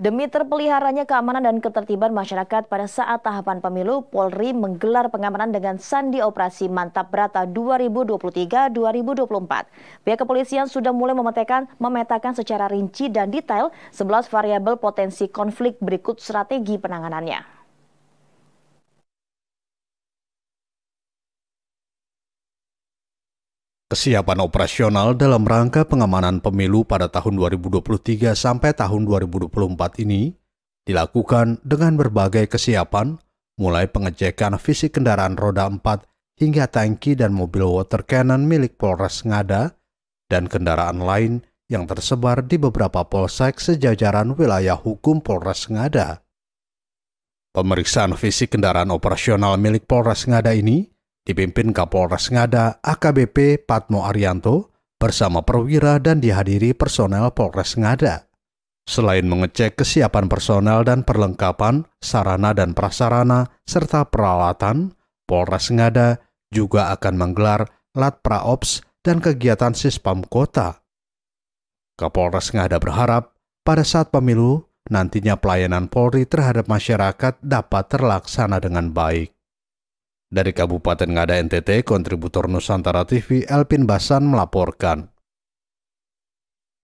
Demi terpeliharanya keamanan dan ketertiban masyarakat pada saat tahapan pemilu, Polri menggelar pengamanan dengan sandi operasi Mantap Brata 2023-2024. Pihak kepolisian sudah mulai memetakan, memetakan secara rinci dan detail 11 variabel potensi konflik berikut strategi penanganannya. Kesiapan operasional dalam rangka pengamanan pemilu pada tahun 2023 sampai tahun 2024 ini dilakukan dengan berbagai kesiapan, mulai pengecekan fisik kendaraan roda 4 hingga tangki dan mobil water cannon milik Polres Ngada dan kendaraan lain yang tersebar di beberapa polsek sejajaran wilayah hukum Polres Ngada. Pemeriksaan fisik kendaraan operasional milik Polres Ngada ini dipimpin Kapolres Ngada AKBP Patmo Arianto bersama perwira dan dihadiri personel Polres Ngada. Selain mengecek kesiapan personel dan perlengkapan, sarana dan prasarana, serta peralatan, Polres Ngada juga akan menggelar lat praops dan kegiatan sispam kota. Kapolres Ngada berharap pada saat pemilu nantinya pelayanan Polri terhadap masyarakat dapat terlaksana dengan baik. Dari Kabupaten Ngada NTT, kontributor Nusantara TV Elpin Basan melaporkan.